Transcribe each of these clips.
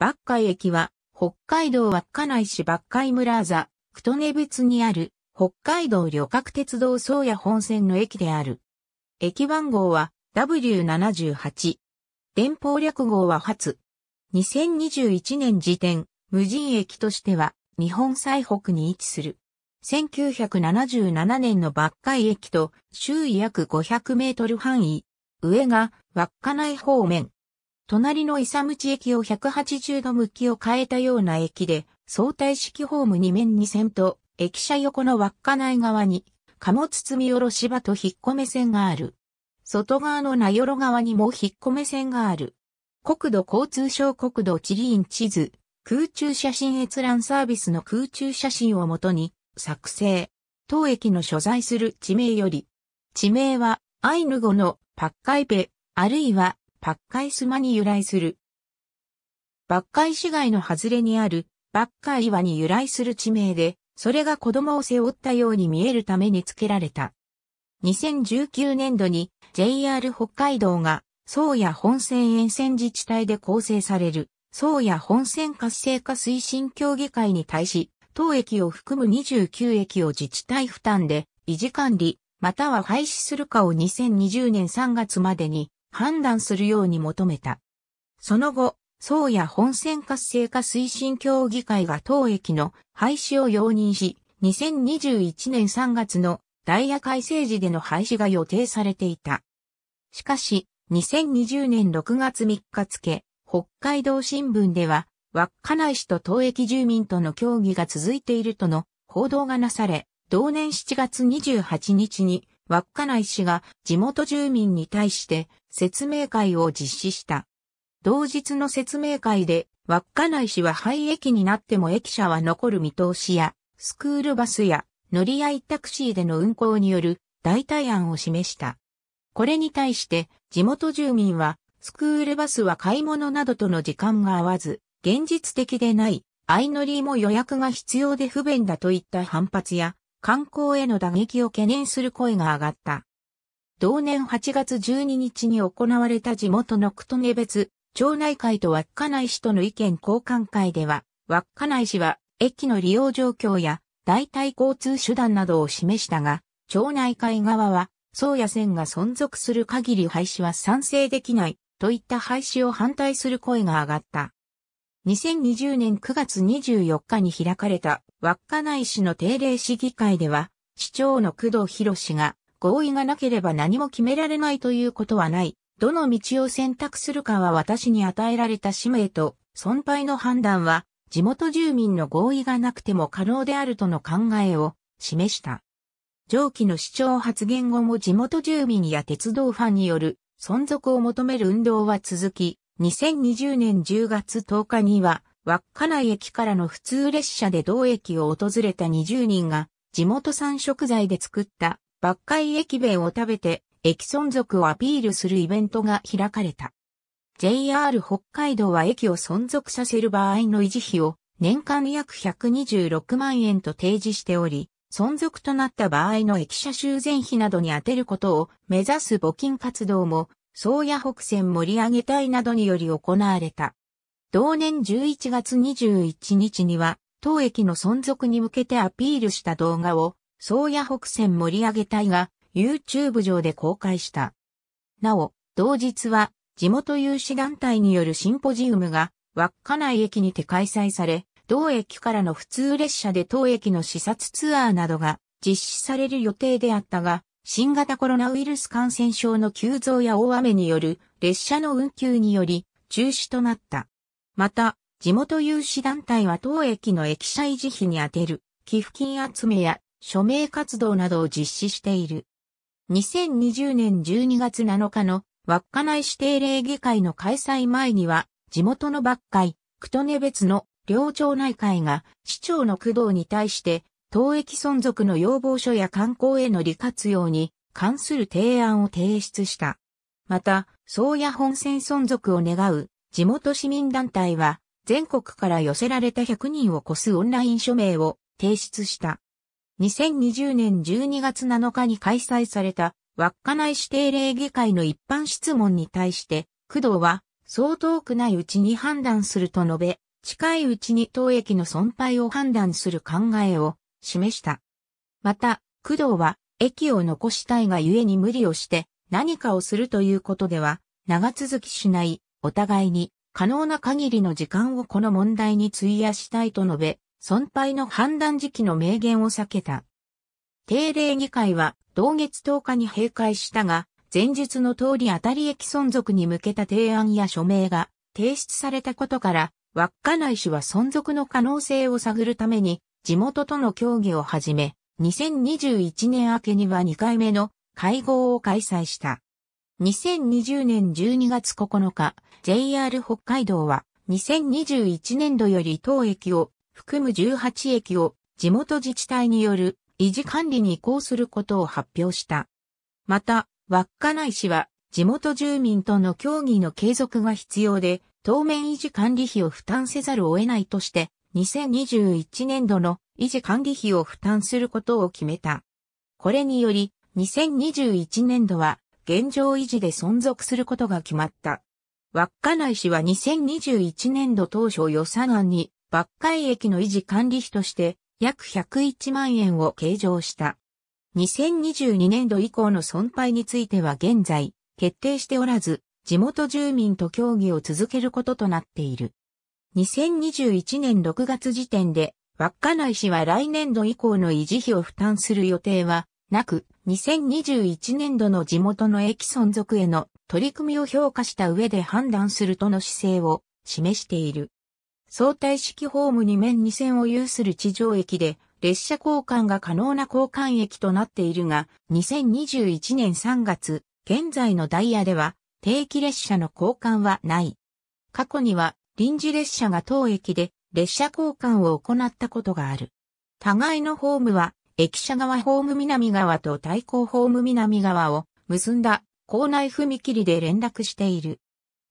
バカイ駅は、北海道稚内市バッカイ村座、トネブ別にある、北海道旅客鉄道宗谷本線の駅である。駅番号は W78。電報略号は初。2021年時点、無人駅としては、日本最北に位置する。1977年のバカイ駅と周囲約500メートル範囲。上が稚内方面、隣の伊佐口駅を180度向きを変えたような駅で、相対式ホーム2面2線と、駅舎横の輪っか内側に、貨物積み下ろし場と引っ込め線がある。外側の名寄側にも引っ込め線がある。国土交通省国土地理院地図、空中写真閲覧サービスの空中写真をもとに、作成。当駅の所在する地名より、地名は、アイヌ語のパッカイペ、あるいはパッカイスマに由来する。バッカイ市街の外れにあるバッカイ岩に由来する地名で、それが子供を背負ったように見えるために付けられた。2019年度に JR 北海道が宗谷本線沿線自治体で構成される宗谷本線活性化推進協議会に対し、当駅を含む29駅を自治体負担で維持管理、または廃止するかを2020年3月までに判断するように求めた。その後、宗谷本線活性化推進協議会が当駅の廃止を容認し、2021年3月のダイヤ改正時での廃止が予定されていた。しかし、2020年6月3日付、北海道新聞では、稚内市と当駅住民との協議が続いているとの報道がなされ、同年7月28日に稚内市が地元住民に対して説明会を実施した。同日の説明会で、稚内市は廃駅になっても駅舎は残る見通しや、スクールバスや乗り合いタクシーでの運行による代替案を示した。これに対して地元住民はスクールバスは買い物などとの時間が合わず、現実的でない、相乗りも予約が必要で不便だといった反発や、観光への打撃を懸念する声が上がった。同年8月12日に行われた地元のクトネ別町内会と稚内市との意見交換会では、稚内市は駅の利用状況や代替交通手段などを示したが、町内会側は、宗谷線が存続する限り廃止は賛成できないといった廃止を反対する声が上がった。2020年9月24日に開かれた稚内市の定例市議会では、市長の工藤博氏が合意がなければ何も決められないということはない。どの道を選択するかは私に与えられた使命と、損廃の判断は、地元住民の合意がなくても可能であるとの考えを示した。上記の主張発言後も地元住民や鉄道ファンによる存続を求める運動は続き、2020年10月10日には、稚内駅からの普通列車で同駅を訪れた20人が、地元産食材で作った抜海駅弁を食べて、駅存続をアピールするイベントが開かれた。JR 北海道は駅を存続させる場合の維持費を年間約126万円と提示しており、存続となった場合の駅舎修繕費などに充てることを目指す募金活動も、宗谷北線盛り上げ隊などにより行われた。同年11月21日には、当駅の存続に向けてアピールした動画を宗谷北線盛り上げ隊が YouTube 上で公開した。なお、同日は地元有志団体によるシンポジウムが稚内駅にて開催され、同駅からの普通列車で当駅の視察ツアーなどが実施される予定であったが、新型コロナウイルス感染症の急増や大雨による列車の運休により中止となった。また、地元有志団体は当駅の駅舎維持費に充てる寄付金集めや署名活動などを実施している。2020年12月7日の稚内指定霊議会の開催前には、地元の幕会、久留根別の両町内会が市長の工藤に対して、当駅存続の要望書や観光への利活用に関する提案を提出した。また、宗谷本線存続を願う地元市民団体は、全国から寄せられた100人を超すオンライン署名を提出した。2020年12月7日に開催された稚内指定礼議会の一般質問に対して、工藤は、そう遠くないうちに判断すると述べ、近いうちに当駅の損廃を判断する考えを示した。また、工藤は、駅を残したいがゆえに無理をして何かをするということでは長続きしないお互いに可能な限りの時間をこの問題に費やしたいと述べ存廃の判断時期の明言を避けた。定例議会は同月10日に閉会したが、前述の通り当たり益存続に向けた提案や署名が提出されたことから、稚内市は存続の可能性を探るために、地元との協議を始め、2021年明けには2回目の会合を開催した。2020年12月9日、JR 北海道は2021年度より当駅を含む18駅を地元自治体による維持管理に移行することを発表した。また、稚内市は地元住民との協議の継続が必要で、当面維持管理費を負担せざるを得ないとして、2021年度の維持管理費を負担することを決めた。これにより、2021年度は現状維持で存続することが決まった。稚内市は2021年度当初予算案に抜海駅の維持管理費として、約101万円を計上した。2022年度以降の損廃については現在、決定しておらず、地元住民と協議を続けることとなっている。2021年6月時点で、稚内市は来年度以降の維持費を負担する予定はなく、2021年度の地元の駅存続への取り組みを評価した上で判断するとの姿勢を示している。相対式ホーム2面2線を有する地上駅で、列車交換が可能な交換駅となっているが、2021年3月、現在のダイヤでは、定期列車の交換はない。過去には、臨時列車が当駅で、列車交換を行ったことがある。互いのホームは、駅舎側ホーム南側と対向ホーム南側を結んだ構内踏切で連絡している。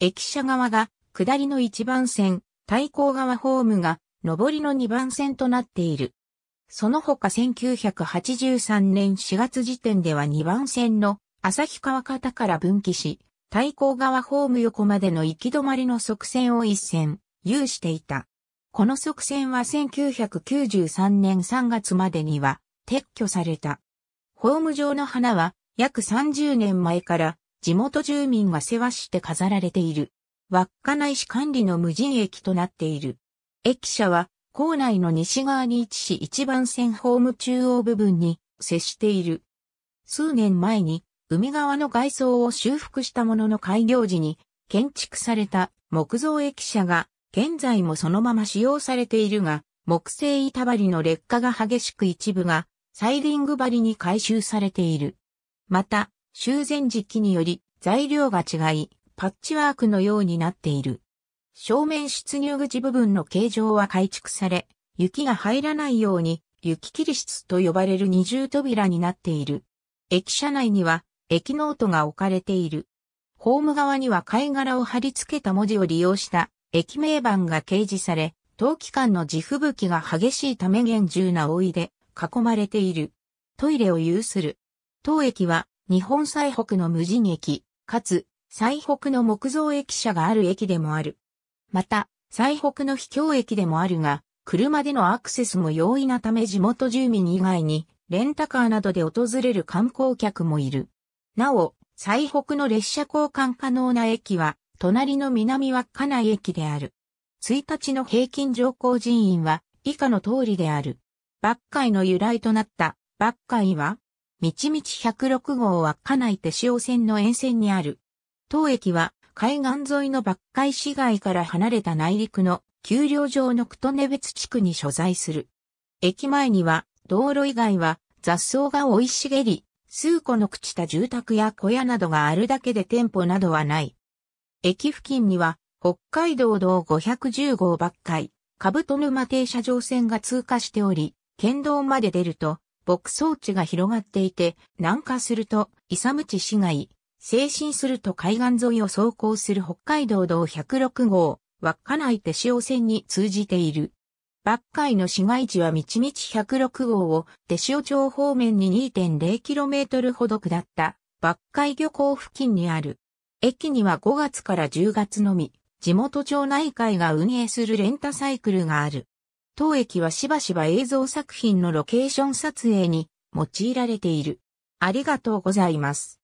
駅舎側が下りの一番線、対向側ホームが上りの2番線となっている。その他1983年4月時点では2番線の旭川方から分岐し、対向側ホーム横までの行き止まりの側線を一線、有していた。この側線は1993年3月までには撤去された。ホーム上の花は約30年前から地元住民が世話して飾られている。稚内市管理の無人駅となっている。駅舎は、校内の西側に位置し一番線ホーム中央部分に接している。数年前に海側の外装を修復したものの開業時に建築された木造駅舎が現在もそのまま使用されているが木製板張りの劣化が激しく一部がサイリング張りに回収されている。また修繕時期により材料が違いパッチワークのようになっている。正面出入口部分の形状は改築され、雪が入らないように、雪切り室と呼ばれる二重扉になっている。駅舎内には、駅ノートが置かれている。ホーム側には貝殻を貼り付けた文字を利用した駅名板が掲示され、冬期間の地吹雪が激しいため厳重な覆いで囲まれている。トイレを有する。当駅は日本最北の無人駅、かつ最北の木造駅舎がある駅でもある。また、最北の秘境駅でもあるが、車でのアクセスも容易なため地元住民以外に、レンタカーなどで訪れる観光客もいる。なお、最北の列車交換可能な駅は、隣の南稚内駅である。1日の平均乗降人員は、以下の通りである。バッカイの由来となった、バッカイは、道々106号稚内手塩線の沿線にある、当駅は海岸沿いの抜海市街から離れた内陸の丘陵上のクトネ別地区に所在する。駅前には道路以外は雑草が生い茂り、数個の朽ちた住宅や小屋などがあるだけで店舗などはない。駅付近には北海道道510号抜海、カブト沼停車場線が通過しており、県道まで出ると牧草地が広がっていて、南下するとイサムチ市街、精神すると海岸沿いを走行する北海道道106号、稚内手塩線に通じている。バッカイの市街地は道々106号を手塩町方面に 2.0km ほど下ったバッカイ漁港付近にある。駅には5月から10月のみ、地元町内会が運営するレンタサイクルがある。当駅はしばしば映像作品のロケーション撮影に用いられている。ありがとうございます。